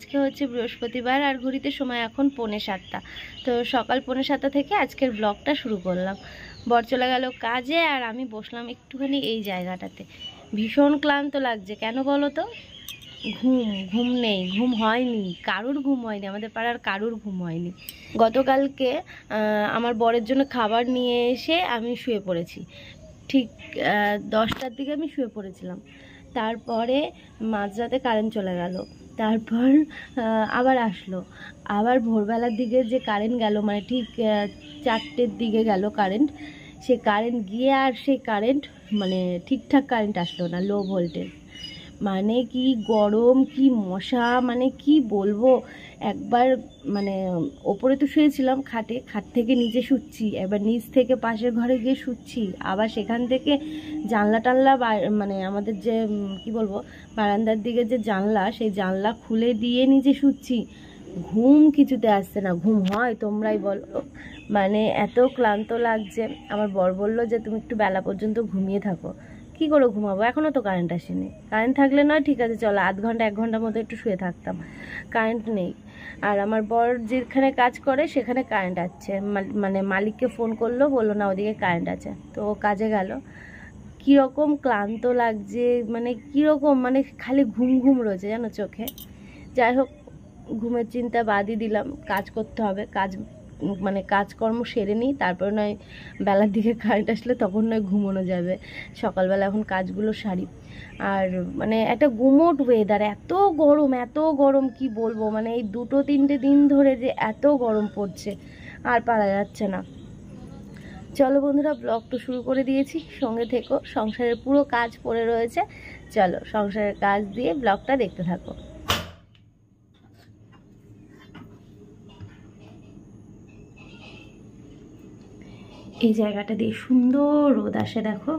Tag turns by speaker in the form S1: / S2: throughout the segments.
S1: আজকে হচ্ছে বৃহস্পতিবার আর ঘুরিতে সময় এখন পৌনে সাতটা তো সকাল পৌনে সাতটা থেকে আজকের ব্লগটা শুরু করলাম বর চলে গেল কাজে আর আমি বসলাম একটুখানি এই জায়গাটাতে ভীষণ ক্লান্ত লাগছে কেন বলো তো ঘুম ঘুম নেই ঘুম হয়নি কারুর ঘুম হয়নি আমাদের পাড়ার কারুর ঘুম হয়নি গতকালকে আমার বরের জন্য খাবার নিয়ে এসে আমি শুয়ে পড়েছি ঠিক দশটার দিকে আমি শুয়ে পড়েছিলাম তারপরে মাঝরাতে কারেন্ট চলে গেল তারপর আবার আসলো আবার ভোরবেলার দিকে যে কারেন্ট গেল মানে ঠিক চারটের দিকে গেল কারেন্ট সে কারেন্ট গিয়ে আর সেই কারেন্ট মানে ঠিকঠাক কারেন্ট আসলো না লো ভোল্টেজ মানে কি গরম কি মশা মানে কি বলবো একবার মানে ওপরে তো শুয়েছিলাম খাটে খাট থেকে নিচে শুচ্ছি এবার নিচ থেকে পাশের ঘরে গিয়ে শুচ্ছি আবার সেখান থেকে জানলা টানলা মানে আমাদের যে কি বলবো বারান্দার দিকে যে জানলা সেই জানলা খুলে দিয়ে নিচে শুচ্ছি ঘুম কিছুতে আসছে না ঘুম হয় তোমরাই বলো মানে এত ক্লান্ত লাগছে আমার বর বললো যে তুমি একটু বেলা পর্যন্ত ঘুমিয়ে থাকো কি করে ঘুমাবো এখনও তো কারেন্ট আসেনি কারেন্ট থাকলে নয় ঠিক আছে চলো আধ ঘন্টা এক ঘন্টার মতো একটু শুয়ে থাকতাম কারেন্ট নেই আর আমার বর যেখানে কাজ করে সেখানে কারেন্ট আছে মানে মালিককে ফোন করলো বললো না ওদিকে কারেন্ট আছে তো ও কাজে গেল কীরকম ক্লান্ত লাগছে মানে কীরকম মানে খালি ঘুম ঘুম রয়েছে জানো চোখে যাই হোক ঘুমের চিন্তা বাদই দিলাম কাজ করতে হবে কাজ মানে কাজকর্ম সেরে নিই তারপরে নয় বেলার দিকে কারেন্ট আসলে তখন নয় ঘুমোনো যাবে সকালবেলা এখন কাজগুলো সারি আর মানে একটা গুমোট ওয়েদার এত গরম এত গরম কি বলবো মানে এই দুটো তিনটে দিন ধরে যে এত গরম পড়ছে আর পারা যাচ্ছে না চলো বন্ধুরা ব্লগ তো শুরু করে দিয়েছি সঙ্গে থেকো সংসারের পুরো কাজ পড়ে রয়েছে চলো সংসারের কাজ দিয়ে ব্লগটা দেখতে থাকো এই জায়গাটা দিয়ে সুন্দর রোদ আসে দেখো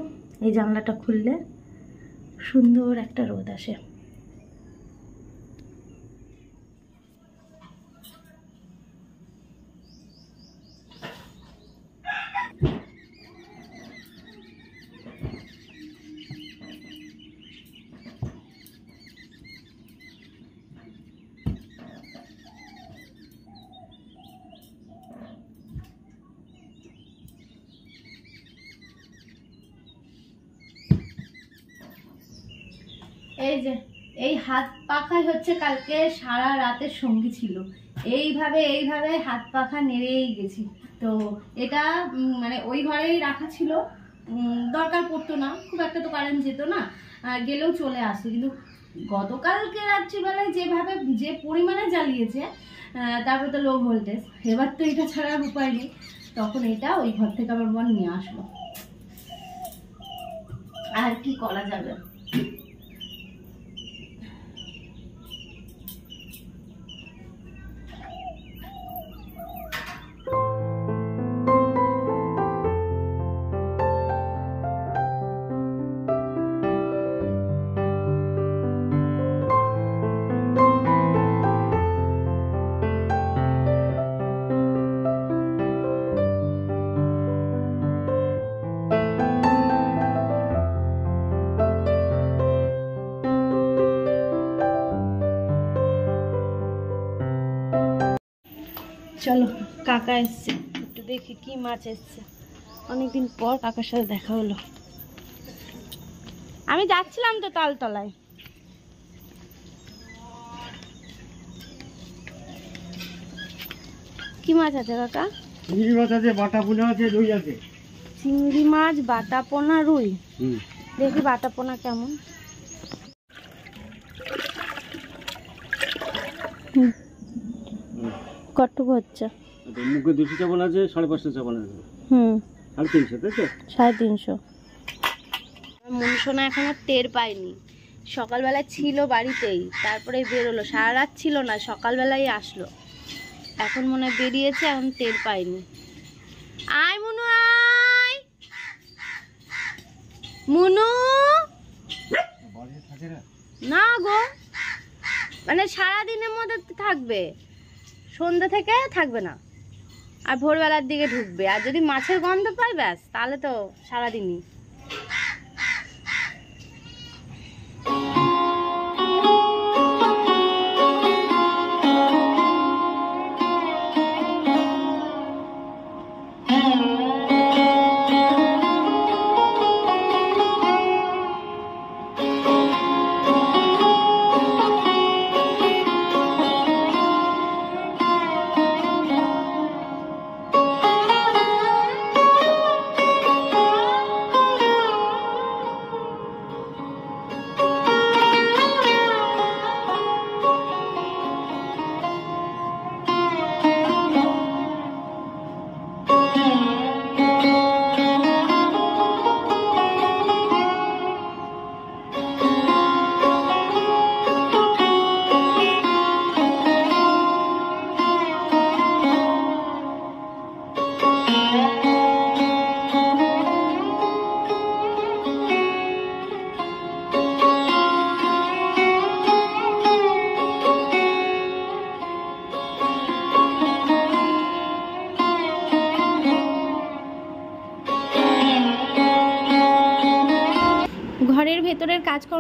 S1: এই জানলাটা খুললে সুন্দর একটা রোদ আসে এই যে এই হাত পাখাই হচ্ছে কালকে সারা রাতের সঙ্গী ছিল এইভাবে এইভাবে হাত পাখা নেড়েই গেছি তো এটা মানে ওই ঘরেই রাখা ছিল দরকার পড়তো না খুব একটা তো কারেন্ট যেত না গেলেও চলে আসতো কিন্তু গতকালকে রাত্রিবেলায় যেভাবে যে পরিমাণে জ্বালিয়েছে তারপরে তো লো ভোল্টেজ এবার তো এটা ছাড়ার উপায় নেই তখন এটা ওই ঘর থেকে আমার মন নিয়ে আসলো আর কি করা যাবে চলো কাকা এসছে একটু দেখি কি মাছ এসছে অনেকদিন পর কাকার সাথে দেখা হলো আমি যাচ্ছিলাম তো তালতলায় কি মাছ আছে কাকা
S2: চিংড়ি মাছ আছে বাটা পোনা আছে রুই আছে
S1: চিংড়ি মাছ বাটা পোনা রুই দেখি বাটা পোনা কেমন হুম কটুকু হচ্ছে
S2: আচ্ছা, মুখে দুশো চাপাল আছে সাড়ে পাঁচশো চাপাল আছে হুম সাড়ে তিনশো তাই তো সাড়ে তিনশো মনসোনা
S1: এখন আর টের পাইনি সকালবেলা ছিল বাড়িতেই তারপরে বেরোলো সারা রাত ছিল না সকালবেলাই আসলো এখন মনে হয় বেরিয়েছে এখন টের পাইনি আয় মনু আয় মনু না গো মানে সারাদিনের মধ্যে থাকবে সন্ধ্যে থেকে থাকবে না আর ভোরবেলার দিকে ঢুকবে আর যদি মাছের গন্ধ পায় ব্যাস তাহলে তো সারাদিনই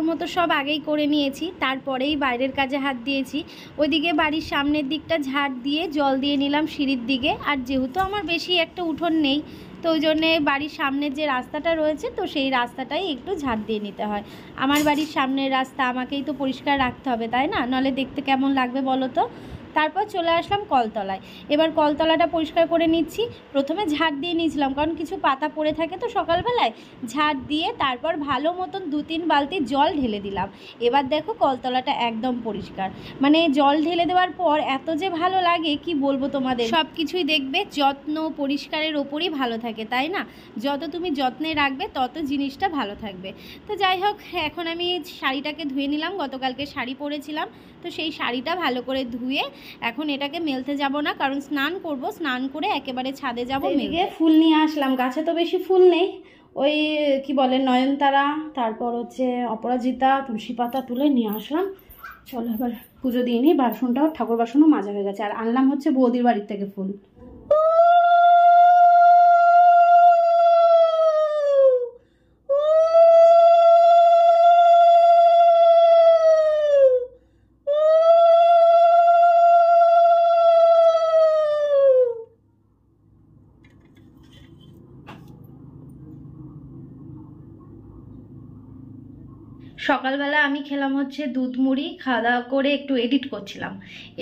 S1: মতো সব আগেই করে নিয়েছি তারপরেই বাইরের কাজে হাত দিয়েছি ওইদিকে বাড়ির সামনের দিকটা ঝাড় দিয়ে জল দিয়ে নিলাম সিঁড়ির দিকে আর যেহেতু আমার বেশি একটা উঠোন নেই তো ওই জন্যে বাড়ির সামনের যে রাস্তাটা রয়েছে তো সেই রাস্তাটাই একটু ঝাড় দিয়ে নিতে হয় আমার বাড়ির সামনের রাস্তা আমাকেই তো পরিষ্কার রাখতে হবে তাই না নলে দেখতে কেমন লাগবে বলো তো তারপর চলে আসলাম কলতলায় এবার কলতলাটা পরিষ্কার করে নিচ্ছি প্রথমে ঝাড় দিয়ে নিয়েছিলাম কারণ কিছু পাতা পড়ে থাকে তো সকালবেলায় ঝাড় দিয়ে তারপর ভালো মতন দু তিন বালতি জল ঢেলে দিলাম এবার দেখো কলতলাটা একদম পরিষ্কার মানে জল ঢেলে দেওয়ার পর এত যে ভালো লাগে কি বলবো তোমাদের সব কিছুই দেখবে যত্ন পরিষ্কারের ওপরই ভালো থাকে তাই না যত তুমি যত্নে রাখবে তত জিনিসটা ভালো থাকবে তো যাই হোক এখন আমি শাড়িটাকে ধুয়ে নিলাম গতকালকে শাড়ি পরেছিলাম তো সেই শাড়িটা ভালো করে ধুয়ে এখন এটাকে মেলতে যাব না কারণ স্নান করব স্নান করে একেবারে ছাদে যাবো মেঘে ফুল নিয়ে আসলাম গাছে তো বেশি ফুল নেই ওই কি বলে নয়নতারা তারপর হচ্ছে অপরাজিতা তুলসী পাতা তুলে নিয়ে আসলাম চলো এবার পুজো দিয়ে নিই বাসনটাও ঠাকুর বাসনও মাজা হয়ে গেছে আর আনলাম হচ্ছে বৌদির বাড়ির থেকে ফুল সব সকালবেলা আমি খেলাম হচ্ছে দুধ মুড়ি খাওয়া দাওয়া করে একটু এডিট করছিলাম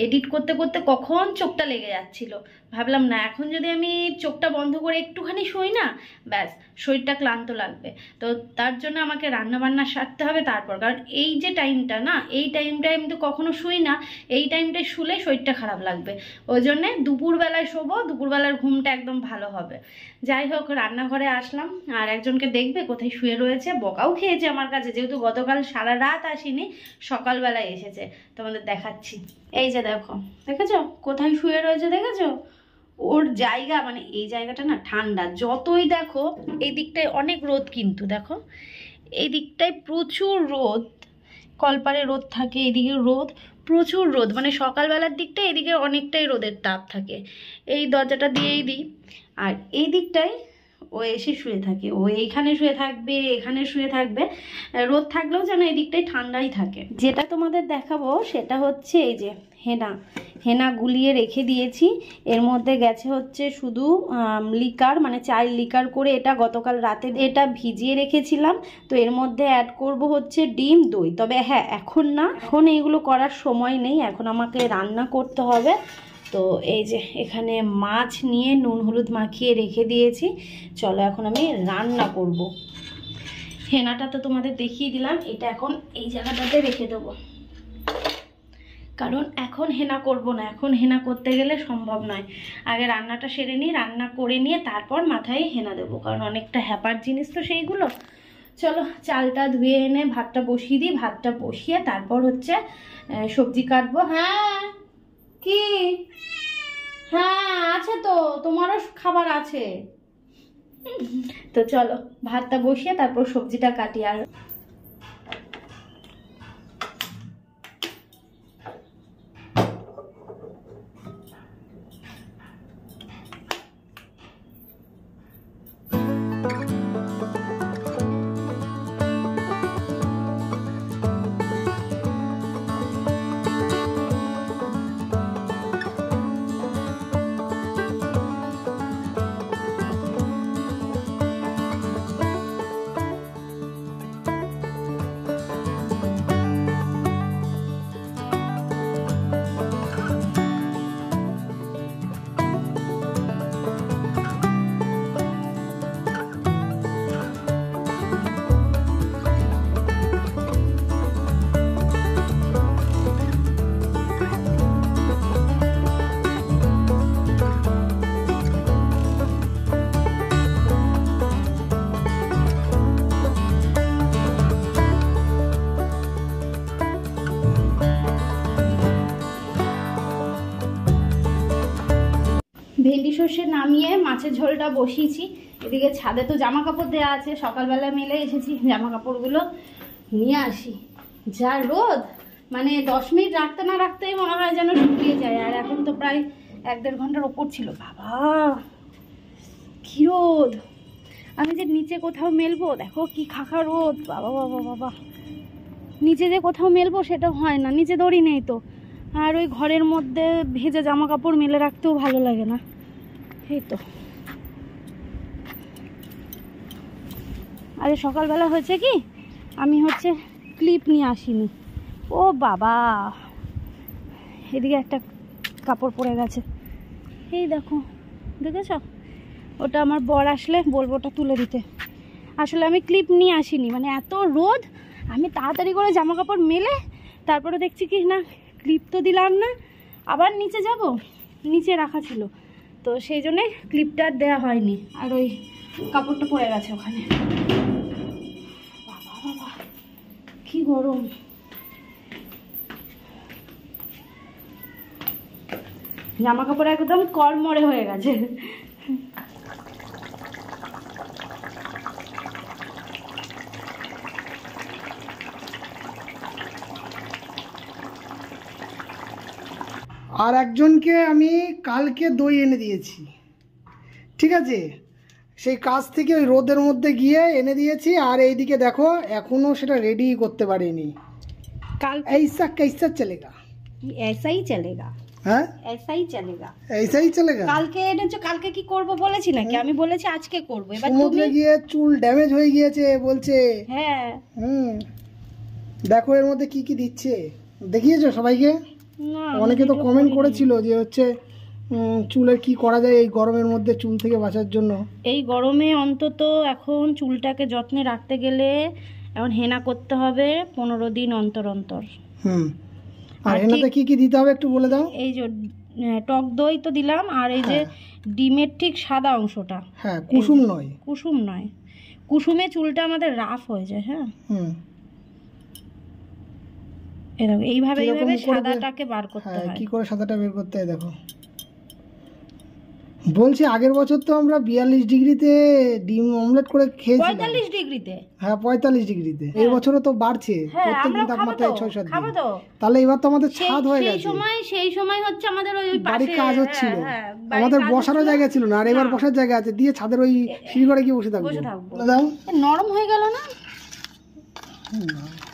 S1: এডিট করতে করতে কখন চোখটা লেগে যাচ্ছিল ভাবলাম না এখন যদি আমি চোখটা বন্ধ করে একটুখানি শুই না ব্যাস শরীরটা ক্লান্ত লাগবে তো তার জন্য আমাকে রান্নাবান্না সারতে হবে তারপর কারণ এই যে টাইমটা না এই টাইমটায় আমি তো কখনো শুই না এই টাইমটায় শুলে শরীরটা খারাপ লাগবে ওই জন্যে দুপুরবেলায় শোবো দুপুরবেলার ঘুমটা একদম ভালো হবে যাই হোক রান্নাঘরে আসলাম আর একজনকে দেখবে কোথায় শুয়ে রয়েছে বকাও খেয়েছে আমার কাছে যেহেতু গতকাল সারা রাত আসিনি সকালবেলায় এসেছে তোমাদের দেখাচ্ছি এই যে দেখো দেখেছো কোথায় শুয়ে রয়েছে দেখেছো ওর জায়গা মানে এই জায়গাটা না ঠান্ডা যতই দেখো এই দিকটায় অনেক রোদ কিন্তু দেখো এই দিকটায় প্রচুর রোদ কলপারে রোদ থাকে এদিকে রোদ প্রচুর রোদ মানে সকালবেলার দিকটায় এদিকে অনেকটাই রোদের তাপ থাকে এই দরজাটা দিয়েই দিই আর এই দিকটায় ও এসে শুয়ে থাকে ও এইখানে শুয়ে থাকবে এখানে শুয়ে থাকবে রোদ থাকলেও যেন এদিকটাই ঠান্ডাই থাকে যেটা তোমাদের দেখাবো সেটা হচ্ছে এই যে হেনা হেনা গুলিয়ে রেখে দিয়েছি এর মধ্যে গেছে হচ্ছে শুধু লিকার মানে চায়ের লিকার করে এটা গতকাল রাতে এটা ভিজিয়ে রেখেছিলাম তো এর মধ্যে অ্যাড করব হচ্ছে ডিম দই তবে হ্যাঁ এখন না এখন এইগুলো করার সময় নেই এখন আমাকে রান্না করতে হবে তো এই যে এখানে মাছ নিয়ে নুন হলুদ মাখিয়ে রেখে দিয়েছি চলো এখন আমি রান্না করব। হেনাটা তো তোমাদের দেখিয়ে দিলাম এটা এখন এই জায়গাটাতে রেখে দেব কারণ এখন হেনা করব না এখন হেনা করতে গেলে সম্ভব নয় আগে রান্নাটা সেরে নিই রান্না করে নিয়ে তারপর মাথায় হেনা দেবো কারণ অনেকটা হ্যাপার জিনিস তো সেইগুলো চলো চালটা ধুয়ে এনে ভাতটা বসিয়ে দিই ভাতটা বসিয়ে তারপর হচ্ছে সবজি কাটবো হ্যাঁ কি হ্যাঁ আছে তো তোমারও খাবার আছে তো চলো ভাতটা বসিয়ে তারপর সবজিটা কাটি আর ভেন্ডি সর্ষে নামিয়ে মাছের ঝোলটা বসিয়েছি এদিকে ছাদে তো জামা কাপড় দেওয়া আছে সকালবেলা মেলে এসেছি জামা কাপড়গুলো নিয়ে আসি যা রোদ মানে দশ মিনিট রাখতে না রাখতেই মনে হয় যেন শুকিয়ে যায় আর এখন তো প্রায় এক দেড় ঘন্টার ওপর ছিল বাবা কী রোদ আমি যে নিচে কোথাও মেলবো দেখো কি খাখা রোদ বাবা বাবা বাবা নিচে যে কোথাও মেলবো সেটা হয় না নিচে দড়ি নেই তো আর ওই ঘরের মধ্যে ভেজে জামা কাপড় মেলে রাখতেও ভালো লাগে না এই তো আরে সকালবেলা হয়েছে কি আমি হচ্ছে ক্লিপ নিয়ে আসিনি ও বাবা এদিকে একটা কাপড় পরে গেছে এই দেখো দেখেছ ওটা আমার বর আসলে বলবো ওটা তুলে দিতে আসলে আমি ক্লিপ নিয়ে আসিনি মানে এত রোদ আমি তাড়াতাড়ি করে জামা কাপড় মেলে তারপরে দেখছি কি না ক্লিপ তো দিলাম না আবার নিচে যাব নিচে রাখা ছিল তো সেই জন্যে ক্লিপটা দেওয়া হয়নি আর ওই কাপড়টা পরে গেছে ওখানে কি গরম জামা কাপড় একদম কড়মড়ে হয়ে গেছে
S2: আর একজনকে আমি কালকে দই এনে দিয়েছি ঠিক আছে সেই কাজ থেকে ওই রোদের মধ্যে গিয়ে এনে দিয়েছি আর এইদিকে দেখো এখনও সেটা রেডি করতে পারিনি কাল এইসা কেসা চলেগা এসাই চলেগা হ্যাঁ
S1: এসাই চলেগা
S2: এসাই চলেগা কালকে এনেছো কালকে বলেছি হ্যাঁ।
S1: আমি বলেছি আজকে গিয়ে
S2: চুল ড্যামেজ হয়ে গিয়েছে বলছে হ্যাঁ হুম দেখো এর মধ্যে দিচ্ছে দেখিয়েছো সবাইকে অনেকে তো কমেন্ট করেছিল যে হচ্ছে চুলের কি করা যায় এই গরমের মধ্যে চুল থেকে বাঁচার জন্য
S1: এই গরমে অন্তত এখন চুলটাকে যত্নে রাখতে গেলে এখন হেনা করতে হবে পনেরো দিন অন্তর অন্তর হুম
S2: আর হেনাতে কি কি দিতে হবে একটু বলে
S1: দাও এই যে টক দই তো দিলাম আর এই যে হ্যাঁ। ডিমের ঠিক সাদা অংশটা
S2: হ্যাঁ কুসুম নয়
S1: কুসুম নয় কুসুমে চুলটা আমাদের রাফ হয়ে যায় হ্যাঁ
S2: হুম এরকম এইভাবে এইভাবে সাদাটাকে
S1: বার করতে হ্যাঁ, হয় কি
S2: করে সাদাটা বের করতে হয় দেখো বলছি আগের বছর তো আমরা বিয়াল্লিশ ডিগ্রিতে ডিম অমলেট করে খেয়েছি পঁয়তাল্লিশ ডিগ্রিতে হ্যাঁ পঁয়তাল্লিশ ডিগ্রিতে হ্যাঁ। এই বছরও তো বাড়ছে হ্যাঁ, প্রত্যেকদিন তাপমাত্রায় ছয় সাত তাহলে এবার তো আমাদের ছাদ হয়ে গেছে
S1: আমাদের বাড়ির কাজ হচ্ছিল
S2: আমাদের বসারও জায়গা ছিল না আর এবার বসার জায়গা আছে দিয়ে ছাদের ওই সিঁড়ি ঘরে গিয়ে বসে থাকবো দাদা
S1: নরম হয়ে গেল না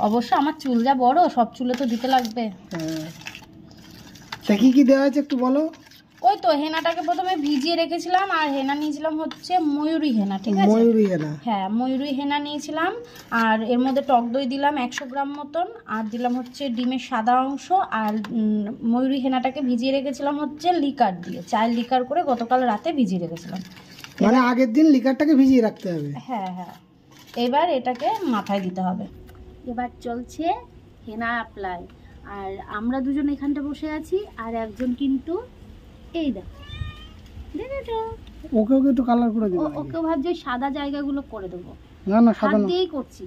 S1: অবশ্য আমার চুল যা বড় সব চুলে তো দিতে লাগবে
S2: হ্যাঁ। কি কি দেওয়া আছে একটু বলো
S1: ওই তো হেনাটাকে প্রথমে ভিজিয়ে রেখেছিলাম আর হেনা নিয়েছিলাম হচ্ছে ময়ূরী হেনা ঠিক আছে ময়ূরী হেনা হ্যাঁ ময়ূরী হেনা নিয়েছিলাম আর এর মধ্যে টক দই দিলাম একশো গ্রাম মতন আর দিলাম হচ্ছে ডিমের সাদা অংশ আর ময়ূরী হেনাটাকে ভিজিয়ে রেখেছিলাম হচ্ছে লিকার দিয়ে চায়ের লিকার করে গতকাল রাতে ভিজিয়ে রেখেছিলাম
S2: মানে আগের দিন লিকারটাকে ভিজিয়ে রাখতে হবে
S1: হ্যাঁ হ্যাঁ এবার এটাকে
S2: মাথায় দিতে হবে
S1: এবার চলছে হেনা অ্যাপ্লাই আর আমরা দুজন এখানটা বসে আছি আর একজন কিন্তু এই দেখো
S2: ওকে ওকে কালার করে দেবো ওকে
S1: ভাবছি সাদা জায়গাগুলো করে দেবো
S2: না না সাদা দিয়েই
S1: করছি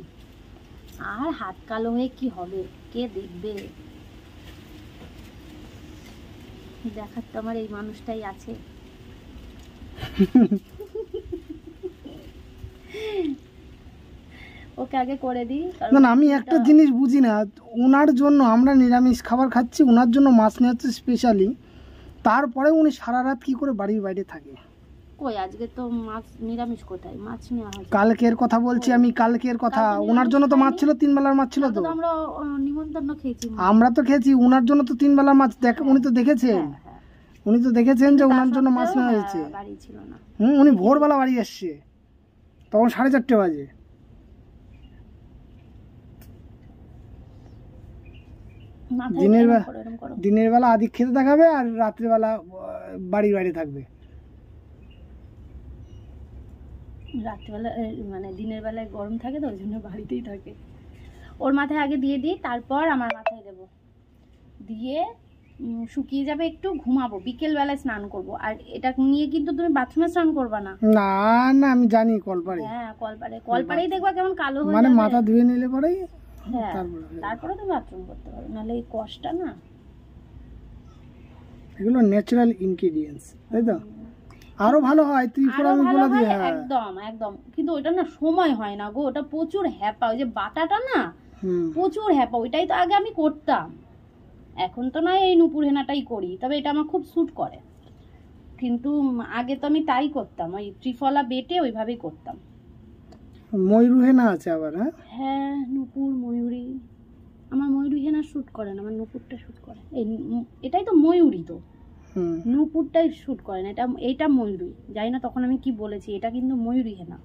S1: আর হাত কালো হয়ে কি হবে কে দেখবে দেখার তো আমার এই মানুষটাই আছে ওকে আগে করে দিই না আমি একটা জিনিস
S2: বুঝি না ওনার জন্য আমরা নিরামিষ খাবার খাচ্ছি ওনার জন্য মাছ নিয়ে হচ্ছে স্পেশালি তারপরে উনি সারা রাত কি করে বাড়ির বাইরে থাকে
S1: কই আজকে তো মাছ নিরামিষ কোথায় মাছ নেওয়া
S2: কালকের কথা বলছি আমি কালকের কথা ওনার জন্য তো মাছ ছিল তিন বেলার মাছ ছিল তো আমরা
S1: নিমন্ত্রণ খেয়েছি আমরা
S2: তো খেয়েছি ওনার জন্য তো তিন বেলার মাছ দেখ হ্যাঁ, উনি তো দেখেছেন হ্যাঁ, হ্যাঁ। উনি তো দেখেছেন যে ওনার জন্য মাছ নেওয়া হয়েছে হুম উনি ভোরবেলা বাড়ি আসছে তখন সাড়ে চারটে বাজে দিনের বেলা দিনের বেলা খেতে দেখাবে আর রাত্রিবেলা বাড়ি বাড়ি থাকবে
S1: মানে মাথায় দিয়ে শুকিয়ে যাবে একটু ঘুমাবো স্নান আর এটা নিয়ে কিন্তু তুমি বাথরুমে স্নান না না
S2: না আমি জানি হ্যাঁ
S1: মানে কেমন কালো মানে মাথা
S2: ধুয়ে নিলে পরেই
S1: হ্যাঁ, তারপরে তো বাথরুম করতে পারো নাহলে এই কষ্টটা না
S2: এগুলো ন্যাচারাল ইনগ্রেডিয়েন্টস তাই তো আরো ভালো হয় ত্রিপুরা আমি বলে দিই হ্যাঁ
S1: একদম একদম কিন্তু ওটা না সময় হয় না গো ওটা প্রচুর হ্যাপা ওই যে বাটাটা না প্রচুর হ্যাপা ওইটাই তো আগে আমি করতাম এখন তো না এই নুপুর হেনাটাই করি তবে এটা আমার খুব স্যুট করে কিন্তু আগে তো আমি তাই করতাম ওই ত্রিফলা বেটে ওইভাবেই করতাম
S2: ময়ূর হেনা আছে আবার হ্যাঁ হ্যাঁ নুপুর
S1: ময়ূরী আমার ময়ূর হেনা শ্যুট করে না আমার নুপুরটা শ্যুট করে এই এটাই তো ময়ূরী তো নুপুরটাই শ্যুট করে না এটা এটা ময়ূরী জানি না তখন আমি কি বলেছি এটা কিন্তু ময়ূরী হেনা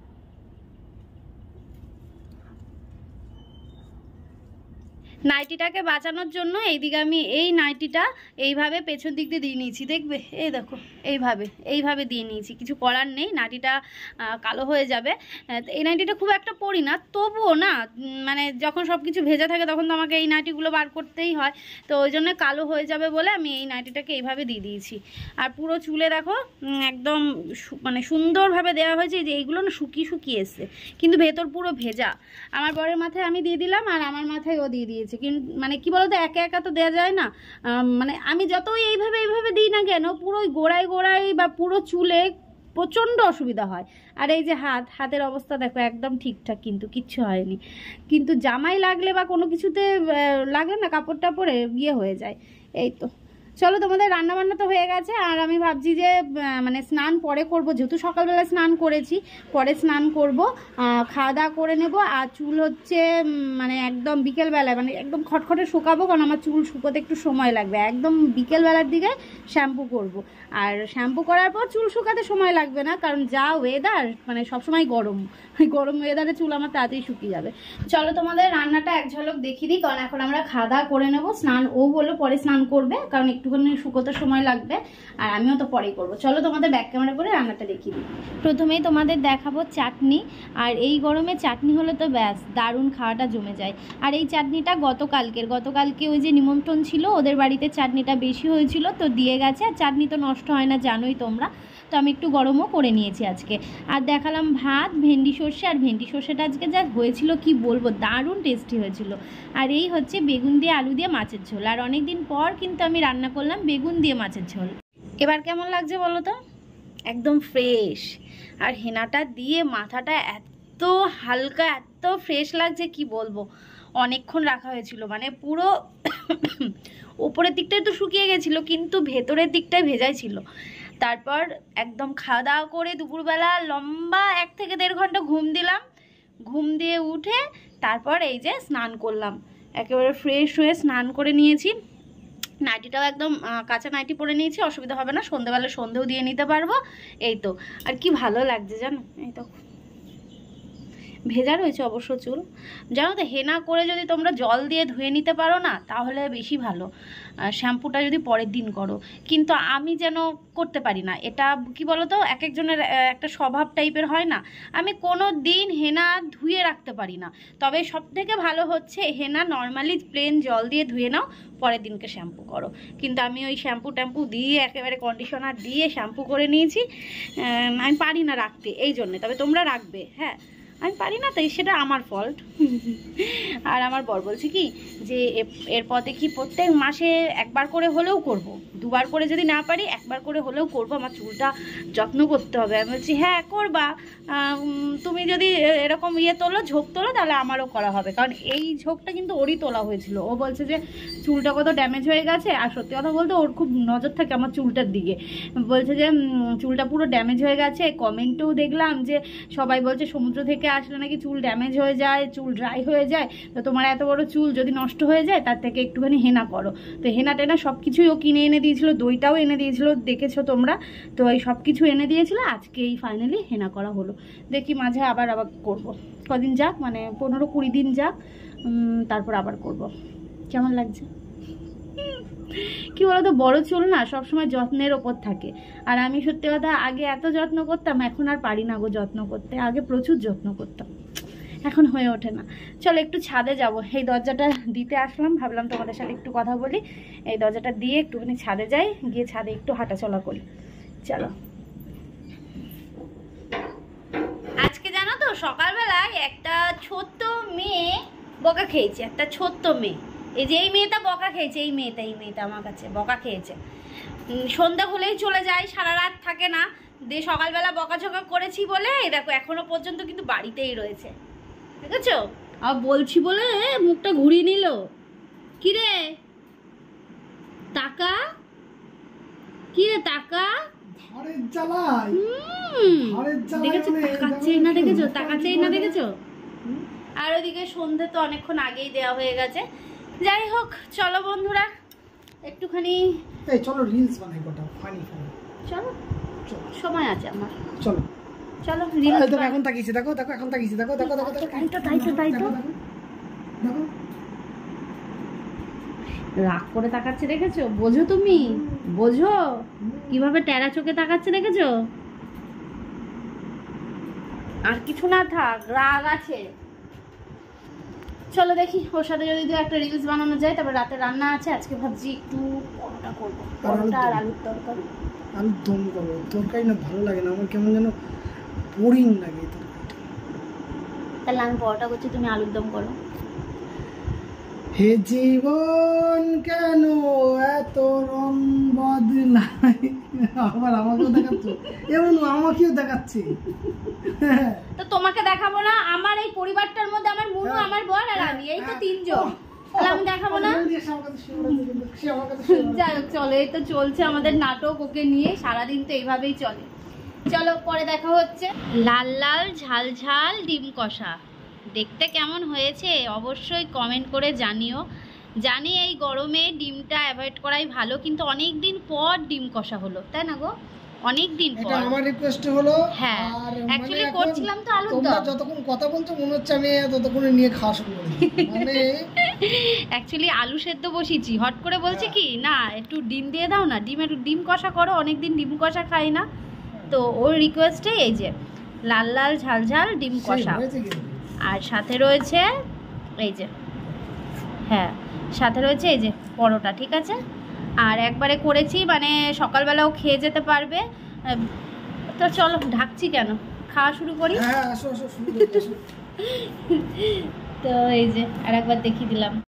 S1: নাইটিটাকে বাঁচানোর জন্য এইদিকে আমি এই নাইটিটা এইভাবে পেছন দিক দিয়ে দিয়ে নিয়েছি দেখবে এই দেখো এইভাবে এইভাবে দিয়ে নিয়েছি কিছু করার নেই নাইটিটা কালো হয়ে যাবে এই নাইটিটা খুব একটা পরি না তবুও না মানে যখন সব কিছু ভেজা থাকে তখন তো আমাকে এই নাইটিগুলো বার করতেই হয় তো ওই জন্য কালো হয়ে যাবে বলে আমি এই নাইটিটাকে এইভাবে দিয়ে দিয়েছি আর পুরো চুলে দেখো একদম মানে সুন্দরভাবে দেওয়া হয়েছে যে এইগুলো না শুকিয়ে শুকিয়ে এসছে কিন্তু ভেতর পুরো ভেজা আমার বরের মাথায় আমি দিয়ে দিলাম আর আমার মাথায় ও দিয়ে দিয়েছে হয়েছে কিন্তু মানে কি বলতো একা একা তো দেওয়া যায় না মানে আমি যতই এইভাবে এইভাবে দিই না কেন পুরো গোড়ায় গোড়ায় বা পুরো চুলে প্রচণ্ড অসুবিধা হয় আর এই যে হাত হাতের অবস্থা দেখো একদম ঠিকঠাক কিন্তু কিচ্ছু হয়নি কিন্তু জামাই লাগলে বা কোনো কিছুতে লাগলে না কাপড় টাপড়ে ইয়ে হয়ে যায় এই তো চলো তোমাদের রান্নাবান্না তো হয়ে গেছে আর আমি ভাবছি যে মানে স্নান পরে করব যেহেতু সকালবেলা স্নান করেছি পরে স্নান করব খাওয়া দাওয়া করে নেব আর চুল হচ্ছে মানে একদম বিকেলবেলায় মানে একদম খটখটে শুকাবো কারণ আমার চুল শুকোতে একটু সময় লাগবে একদম বিকেলবেলার দিকে শ্যাম্পু করব। আর শ্যাম্পু করার পর চুল শুকাতে সময় লাগবে না কারণ যা ওয়েদার মানে সবসময় গরম গরম ওয়েদারে চুল আমার তাড়াতাড়ি শুকিয়ে যাবে চলো তোমাদের রান্নাটা এক ঝলক দেখিয়ে দিই কারণ এখন আমরা খাওয়া দাওয়া করে নেবো স্নান ও বললো পরে স্নান করবে কারণ একটুখানি শুকোতে সময় লাগবে আর আমিও তো পরেই করবো চলো তোমাদের ব্যাক ক্যামেরা করে রান্নাটা দেখিয়ে দিই প্রথমেই তোমাদের দেখাবো চাটনি আর এই গরমে চাটনি হলে তো ব্যাস দারুণ খাওয়াটা জমে যায় আর এই চাটনিটা গতকালকের গতকালকে ওই যে নিমন্ত্রণ ছিল ওদের বাড়িতে চাটনিটা বেশি হয়েছিল তো দিয়ে গেছে আর চাটনি তো নষ্ট হয় না জানোই তোমরা তো আমি একটু গরমও করে নিয়েছি আজকে আর দেখালাম ভাত ভেন্ডি সর্ষে আর ভেন্ডি সর্ষেটা আজকে যা হয়েছিল কি বলবো দারুণ টেস্টি হয়েছিল আর এই হচ্ছে বেগুন দিয়ে আলু দিয়ে মাছের ঝোল আর অনেক দিন পর কিন্তু আমি রান্না করলাম বেগুন দিয়ে মাছের ঝোল এবার কেমন লাগছে বলো তো একদম ফ্রেশ আর হেনাটা দিয়ে মাথাটা এত হালকা এত ফ্রেশ লাগছে কি বলবো অনেকক্ষণ রাখা হয়েছিল মানে পুরো উপরের দিকটাই তো শুকিয়ে গেছিলো কিন্তু ভেতরের দিকটায় ভেজাই ছিল তারপর একদম খাওয়া দাওয়া করে দুপুরবেলা লম্বা এক থেকে দেড় ঘন্টা ঘুম দিলাম ঘুম দিয়ে উঠে তারপর এই যে স্নান করলাম একেবারে ফ্রেশ হয়ে স্নান করে নিয়েছি নাইটিটাও একদম কাঁচা নাইটি পরে নিয়েছি অসুবিধা হবে না সন্ধেবেলা সন্ধেও দিয়ে নিতে পারবো এই তো আর কি ভালো লাগছে জানো এই তো ভেজা রয়েছে অবশ্য চুল জানো তো হেনা করে যদি তোমরা জল দিয়ে ধুয়ে নিতে পারো না তাহলে বেশি ভালো শ্যাম্পুটা যদি পরের দিন করো কিন্তু আমি যেন করতে পারি না এটা কি বলো তো এক একজনের একটা স্বভাব টাইপের হয় না আমি কোনো দিন হেনা ধুয়ে রাখতে পারি না তবে সব থেকে ভালো হচ্ছে হেনা নর্মালি প্লেন জল দিয়ে ধুয়ে নাও পরের দিনকে শ্যাম্পু করো কিন্তু আমি ওই শ্যাম্পু ট্যাম্পু দিয়ে একেবারে কন্ডিশনার দিয়ে শ্যাম্পু করে নিয়েছি আমি পারি না রাখতে এই জন্যে তবে তোমরা রাখবে হ্যাঁ আমি পারি না তাই সেটা আমার ফল্ট আর আমার বর বলছে কি যে এরপর দেখি প্রত্যেক মাসে একবার করে হলেও করব। দুবার করে যদি না পারি একবার করে হলেও করব আমার চুলটা যত্ন করতে হবে আমি বলছি হ্যাঁ করবা তুমি যদি এরকম ইয়ে তোলো ঝোঁক তোলো তাহলে আমারও করা হবে কারণ এই ঝোঁকটা কিন্তু ওরই তোলা হয়েছিল ও বলছে যে চুলটা কত ড্যামেজ হয়ে গেছে আর সত্যি কথা বলতে ওর খুব নজর থাকে আমার চুলটার দিকে বলছে যে চুলটা পুরো ড্যামেজ হয়ে গেছে কমেন্টেও দেখলাম যে সবাই বলছে সমুদ্র থেকে আসলে নাকি চুল ড্যামেজ হয়ে যায় চুল ড্রাই হয়ে যায় তো তোমার এত বড় চুল যদি নষ্ট হয়ে যায় তার থেকে একটুখানি হেনা করো তো হেনা টেনা সব কিছুই ও কিনে এনে দিয়েছিল দইটাও এনে দিয়েছিল দেখেছো তোমরা তো এই সব কিছু এনে দিয়েছিল আজকে এই ফাইনালি হেনা করা হলো দেখি মাঝে আবার আবার করব। কদিন যাক মানে পনেরো কুড়ি দিন যাক তারপর আবার করব। কেমন লাগছে কি বলতো বড় চুল না সবসময় যত্নের ওপর থাকে আর আমি সত্যি কথা আগে এত যত্ন করতাম এখন আর পারি না গো যত্ন করতে আগে প্রচুর যত্ন করতাম এখন হয়ে ওঠে না চলো একটু ছাদে যাব এই দরজাটা দিতে আসলাম ভাবলাম তোমাদের সাথে একটু কথা বলি এই দরজাটা দিয়ে একটুখানি ছাদে যাই গিয়ে ছাদে একটু হাঁটাচলা করি চলো আজকে জানো তো সকালবেলায় একটা ছোট্ট মেয়ে বকা খেয়েছে একটা ছোট্ট মেয়ে এই যে এই মেয়েটা বকা খেয়েছে এই মেয়েটা এই মেয়েটা আমার কাছে বকা খেয়েছে সন্ধ্যা হলেই চলে যায় সারা রাত থাকে না দিয়ে সকালবেলা বকাঝকা করেছি বলে দেখো এখনো পর্যন্ত কিন্তু বাড়িতেই রয়েছে ঠিক আছে আর বলছি বলে মুখটা ঘুরিয়ে নিল কিরে টাকা কিরে টাকা
S2: মানে,
S1: আর ওইদিকে সন্ধ্যে তো অনেকক্ষণ আগেই দেওয়া হয়ে গেছে যাই হোক চলো বন্ধুরা
S2: একটুখানি এই চলো রিলস বানাই কটা ফানি ফানি চলো সময় আছে আমার চলো চলো রিলস এখন তাকিয়েছি দেখো দেখো এখন তাকিয়েছি দেখো দেখো দেখো দেখো তাই তো তাই তো তাই তো দেখো রাগ করে তাকাচ্ছে দেখেছো বোঝো তুমি
S1: বোঝো কিভাবে টেরা চোখে তাকাচ্ছে দেখেছো আর কিছু না থাক রাগ আছে চলো দেখি ওর সাথে যদি দু একটা রিলস বানানো যায় তারপর রাতে রান্না আছে আজকে ভাবছি একটু পরোটা করবো পরোটা আর আলুর তরকারি
S2: আলুর দম করবো তরকারি না ভালো লাগে না আমার কেমন যেন বোরিং লাগে তরকারিটা
S1: তাহলে আমি পরোটা করছি তুমি আলুর দম করো
S2: হে জীবন কেন এত রং বদলাই আবার আমাকেও দেখাচ্ছ এমন আমাকেও দেখাচ্ছে
S1: তো তোমাকে দেখাবো না আমার এই পরিবারটার মধ্যে আমার মুনু আমার বর আর আমি এই তো তিনজন আমি দেখাবো না এই তো চলছে আমাদের নাটক ওকে নিয়ে সারাদিন তো এইভাবেই চলে চলো পরে দেখা হচ্ছে লাল লাল ঝাল ঝাল ডিম কষা দেখতে কেমন হয়েছে অবশ্যই কমেন্ট করে জানিও জানি এই গরমে ডিমটা অ্যাভয়েড করাই ভালো কিন্তু অনেক দিন পর ডিম কষা হলো তাই না গো অনেক দিন পর আমার রিকোয়েস্ট হলো হ্যাঁ অ্যাকচুয়ালি মানে করছিলাম তো আলুর দম
S2: যতক্ষণ কথা বলছো মনে হচ্ছে আমি ততক্ষণ নিয়ে খাস শুরু মানে
S1: অ্যাকচুয়ালি আলু সেদ্ধ বসিয়েছি হট করে বলছে কি হ্যাঁ। না একটু ডিম দিয়ে দাও না ডিম একটু ডিম কষা করো অনেক দিন ডিম কষা খাই না তো ওর রিকোয়েস্টে এই যে লাল লাল ঝাল ঝাল ডিম কষা আর সাথে রয়েছে এই যে হ্যাঁ সাথে রয়েছে এই যে পরোটা ঠিক আছে আর একবারে করেছি মানে সকালবেলাও খেয়ে যেতে পারবে তো চলো ঢাকছি কেন খাওয়া শুরু করি হ্যাঁ, তো এই যে আর একবার
S3: দেখিয়ে দিলাম